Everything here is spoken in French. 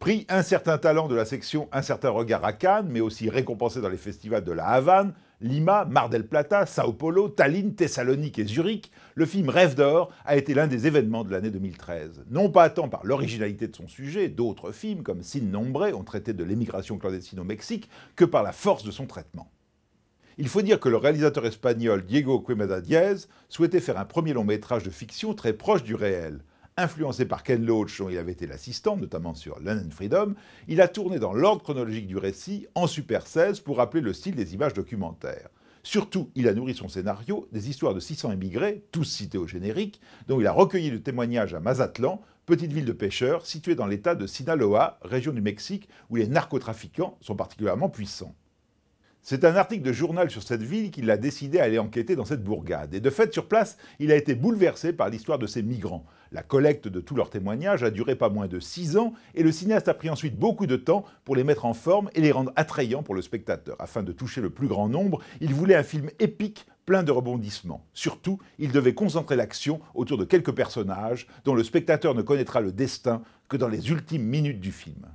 Pris Un certain talent de la section Un certain regard à Cannes, mais aussi récompensé dans les festivals de La Havane, Lima, Mar del Plata, Sao Paulo, Tallinn, Thessalonique et Zurich, le film Rêve d'or a été l'un des événements de l'année 2013. Non pas tant par l'originalité de son sujet, d'autres films comme Sin Nombre ont traité de l'émigration clandestine au Mexique, que par la force de son traitement. Il faut dire que le réalisateur espagnol Diego Quemada Diaz souhaitait faire un premier long métrage de fiction très proche du réel. Influencé par Ken Loach, dont il avait été l'assistant, notamment sur London Freedom, il a tourné dans l'ordre chronologique du récit en Super 16 pour rappeler le style des images documentaires. Surtout, il a nourri son scénario des histoires de 600 immigrés, tous cités au générique, dont il a recueilli le témoignage à Mazatlan, petite ville de pêcheurs située dans l'état de Sinaloa, région du Mexique, où les narcotrafiquants sont particulièrement puissants. C'est un article de journal sur cette ville qui l'a décidé à aller enquêter dans cette bourgade. Et de fait, sur place, il a été bouleversé par l'histoire de ces migrants. La collecte de tous leurs témoignages a duré pas moins de six ans, et le cinéaste a pris ensuite beaucoup de temps pour les mettre en forme et les rendre attrayants pour le spectateur. Afin de toucher le plus grand nombre, il voulait un film épique, plein de rebondissements. Surtout, il devait concentrer l'action autour de quelques personnages dont le spectateur ne connaîtra le destin que dans les ultimes minutes du film.